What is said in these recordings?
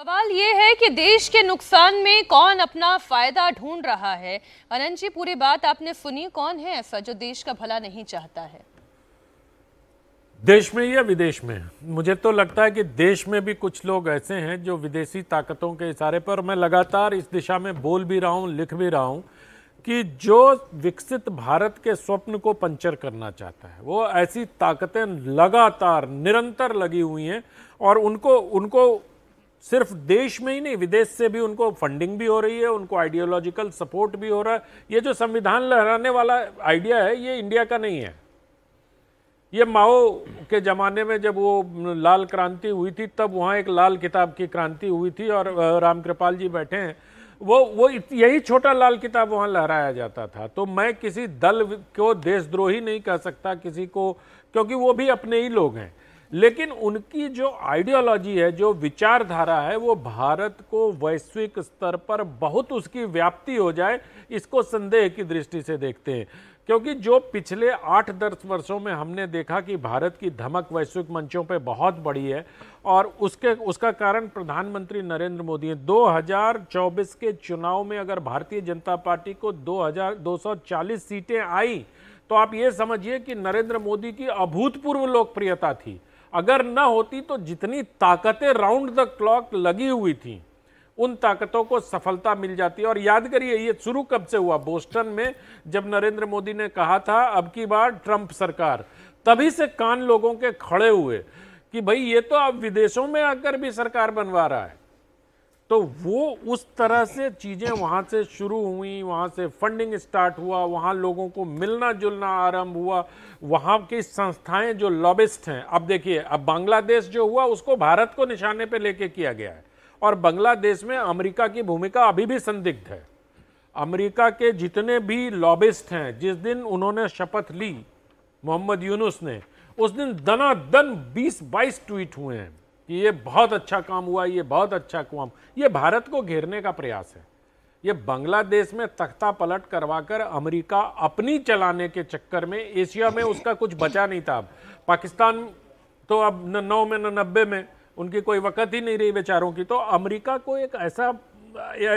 सवाल ये है कि देश के नुकसान में कौन अपना फायदा ढूंढ रहा है अनंत जी पूरी बात आपने सुनी कौन है ऐसा जो देश का भला नहीं चाहता है देश में या विदेश में मुझे तो लगता है कि देश में भी कुछ लोग ऐसे हैं जो विदेशी ताकतों के इशारे पर मैं लगातार इस दिशा में बोल भी रहा हूं लिख भी रहा हूं कि जो विकसित भारत के स्वप्न को पंचर करना चाहता है वो ऐसी ताकतें लगातार निरंतर लगी हुई हैं और उनको उनको सिर्फ देश में ही नहीं विदेश से भी उनको फंडिंग भी हो रही है उनको आइडियोलॉजिकल सपोर्ट भी हो रहा है ये जो संविधान लहराने वाला आइडिया है ये इंडिया का नहीं है ये माओ के ज़माने में जब वो लाल क्रांति हुई थी तब वहाँ एक लाल किताब की क्रांति हुई थी और रामकृपाल जी बैठे हैं वो वो यही छोटा लाल किताब वहाँ लहराया जाता था तो मैं किसी दल को देशद्रोही नहीं कह सकता किसी को क्योंकि वो भी अपने ही लोग हैं लेकिन उनकी जो आइडियोलॉजी है जो विचारधारा है वो भारत को वैश्विक स्तर पर बहुत उसकी व्याप्ति हो जाए इसको संदेह की दृष्टि से देखते हैं क्योंकि जो पिछले आठ दस वर्षों में हमने देखा कि भारत की धमक वैश्विक मंचों पे बहुत बड़ी है और उसके उसका कारण प्रधानमंत्री नरेंद्र मोदी हैं 2024 के चुनाव में अगर भारतीय जनता पार्टी को 2000 सीटें आई तो आप ये समझिए कि नरेंद्र मोदी की अभूतपूर्व लोकप्रियता थी अगर न होती तो जितनी ताकतें राउंड द क्लॉक लगी हुई थी उन ताकतों को सफलता मिल जाती है और याद करिए ये शुरू कब से हुआ बोस्टन में जब नरेंद्र मोदी ने कहा था अब की बार ट्रंप सरकार तभी से कान लोगों के खड़े हुए कि भाई ये तो अब विदेशों में आकर भी सरकार बनवा रहा है तो वो उस तरह से चीज़ें वहाँ से शुरू हुई वहाँ से फंडिंग स्टार्ट हुआ वहाँ लोगों को मिलना जुलना आरंभ हुआ वहाँ की संस्थाएं जो लॉबिस्ट हैं अब देखिए अब बांग्लादेश जो हुआ उसको भारत को निशाने पे लेके किया गया है और बांग्लादेश में अमेरिका की भूमिका अभी भी संदिग्ध है अमेरिका के जितने भी लॉबिस्ट हैं जिस दिन उन्होंने शपथ ली मोहम्मद यूनुस ने उस दिन दना दन बीस बाईस ट्वीट हुए हैं कि ये बहुत अच्छा काम हुआ ये बहुत अच्छा काम ये भारत को घेरने का प्रयास है ये बांग्लादेश में तख्ता पलट करवाकर अमेरिका अपनी चलाने के चक्कर में एशिया में उसका कुछ बचा नहीं था पाकिस्तान तो अब न नौ में न नब्बे में उनकी कोई वक़्त ही नहीं रही बेचारों की तो अमेरिका को एक ऐसा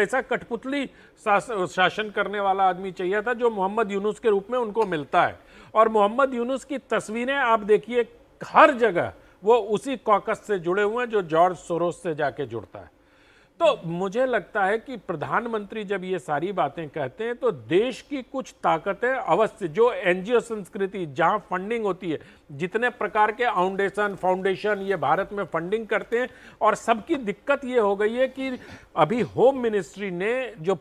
ऐसा कठपुतली शास, शासन करने वाला आदमी चाहिए था जो मोहम्मद यूनुस के रूप में उनको मिलता है और मोहम्मद यूनुस की तस्वीरें आप देखिए हर जगह वो उसी कॉकस से जुड़े हुए हैं जो जॉर्ज सोरोस से जाके जुड़ता है तो मुझे लगता है कि प्रधानमंत्री जब ये सारी बातें कहते हैं तो देश की कुछ ताकतें अवश्य जो एनजीओ संस्कृति जहां फंडिंग होती है जितने प्रकार के फाउंडेशन फाउंडेशन ये भारत में फंडिंग करते हैं और सबकी दिक्कत ये हो गई है कि अभी होम मिनिस्ट्री ने जो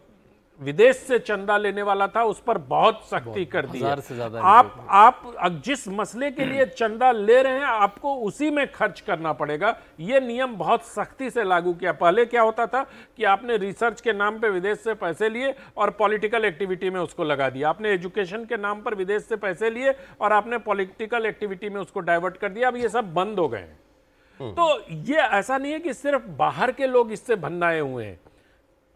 विदेश से चंदा लेने वाला था उस पर बहुत सख्ती कर दी आप आप जिस मसले के लिए चंदा ले रहे हैं आपको उसी में खर्च करना पड़ेगा ये नियम बहुत सख्ती से लागू किया पहले क्या होता था कि आपने रिसर्च के नाम पे विदेश से पैसे लिए और पॉलिटिकल एक्टिविटी में उसको लगा दिया आपने एजुकेशन के नाम पर विदेश से पैसे लिए और आपने पॉलिटिकल एक्टिविटी में उसको डाइवर्ट कर दिया अब ये सब बंद हो गए हम्म। तो ये ऐसा नहीं है कि सिर्फ बाहर के लोग इससे भन्नाए हुए हैं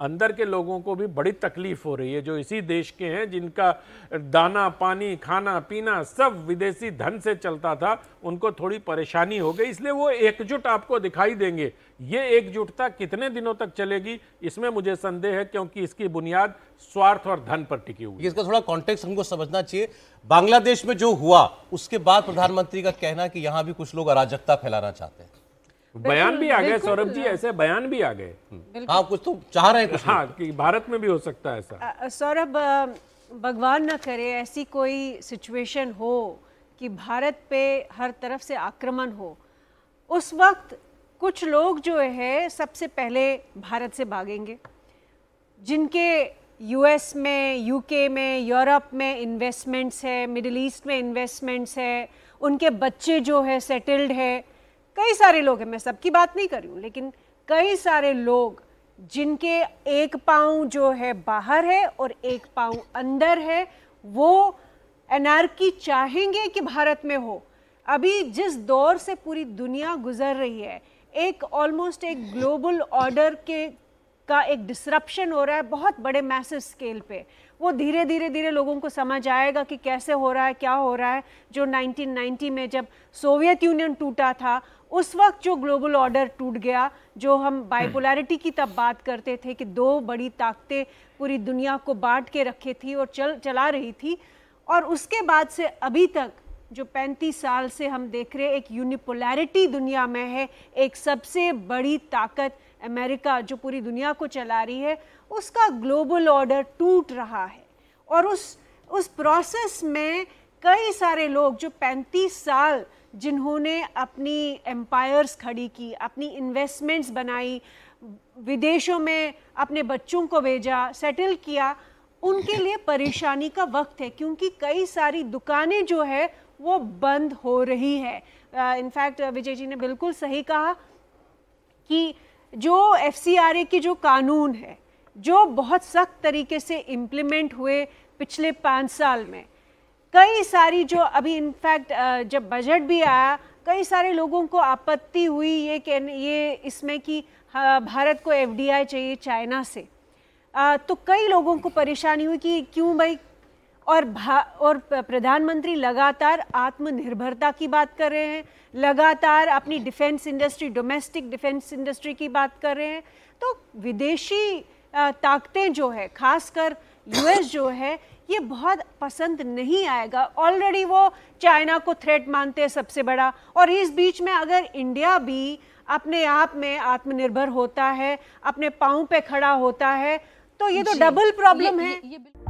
अंदर के लोगों को भी बड़ी तकलीफ हो रही है जो इसी देश के हैं जिनका दाना पानी खाना पीना सब विदेशी धन से चलता था उनको थोड़ी परेशानी हो गई इसलिए वो एकजुट आपको दिखाई देंगे ये एकजुटता कितने दिनों तक चलेगी इसमें मुझे संदेह है क्योंकि इसकी बुनियाद स्वार्थ और धन पर टिकी हुई इसका थोड़ा कॉन्टेक्स्ट हमको समझना चाहिए बांग्लादेश में जो हुआ उसके बाद प्रधानमंत्री का कहना कि यहाँ भी कुछ लोग अराजकता फैलाना चाहते हैं बयान भी आ गए सौरभ जी ऐसे बयान भी आ गए आप हाँ, हम्म। हाँ, कुछ तो चाह रहे हैं कुछ हाँ कि भारत में भी हो सकता है ऐसा सौरभ भगवान ना करे ऐसी कोई सिचुएशन हो कि भारत पे हर तरफ से आक्रमण हो उस वक्त कुछ लोग जो है सबसे पहले भारत से भागेंगे जिनके यूएस में यूके में यूरोप में इन्वेस्टमेंट्स है मिडिल ईस्ट में इन्वेस्टमेंट्स है उनके बच्चे जो है सेटल्ड है कई सारे लोग हैं मैं सबकी बात नहीं कर रही हूँ लेकिन कई सारे लोग जिनके एक पाँव जो है बाहर है और एक पाँव अंदर है वो एनार्की चाहेंगे कि भारत में हो अभी जिस दौर से पूरी दुनिया गुजर रही है एक ऑलमोस्ट एक ग्लोबल ऑर्डर के का एक डिसरप्शन हो रहा है बहुत बड़े मैसेज स्केल पे वो धीरे धीरे धीरे लोगों को समझ आएगा कि कैसे हो रहा है क्या हो रहा है जो 1990 में जब सोवियत यूनियन टूटा था उस वक्त जो ग्लोबल ऑर्डर टूट गया जो हम बाइपोलैरिटी की तब बात करते थे कि दो बड़ी ताकतें पूरी दुनिया को बांट के रखे थी और चल चला रही थी और उसके बाद से अभी तक जो 35 साल से हम देख रहे हैं एक यूनिपोलैरिटी दुनिया में है एक सबसे बड़ी ताकत अमेरिका जो पूरी दुनिया को चला रही है उसका ग्लोबल ऑर्डर टूट रहा है और उस उस प्रोसेस में कई सारे लोग जो 35 साल जिन्होंने अपनी एम्पायर्स खड़ी की अपनी इन्वेस्टमेंट्स बनाई विदेशों में अपने बच्चों को भेजा सेटल किया उनके लिए परेशानी का वक्त है क्योंकि कई सारी दुकानें जो है वो बंद हो रही है इनफैक्ट uh, विजय जी ने बिल्कुल सही कहा कि जो एफ की जो कानून है जो बहुत सख्त तरीके से इम्प्लीमेंट हुए पिछले पाँच साल में कई सारी जो अभी इनफैक्ट जब बजट भी आया कई सारे लोगों को आपत्ति हुई ये कहने ये इसमें कि भारत को आई चाहिए चाइना से तो कई लोगों को परेशानी हुई कि क्यों भाई और भा और प्रधानमंत्री लगातार आत्मनिर्भरता की बात कर रहे हैं लगातार अपनी defence industry domestic defence industry की बात कर रहे हैं तो विदेशी ताकतें जो है खासकर यूएस जो है ये बहुत पसंद नहीं आएगा ऑलरेडी वो चाइना को थ्रेट मानते हैं सबसे बड़ा और इस बीच में अगर इंडिया भी अपने आप में आत्मनिर्भर होता है अपने पाँव पे खड़ा होता है तो ये तो डबल प्रॉब्लम है ये, ये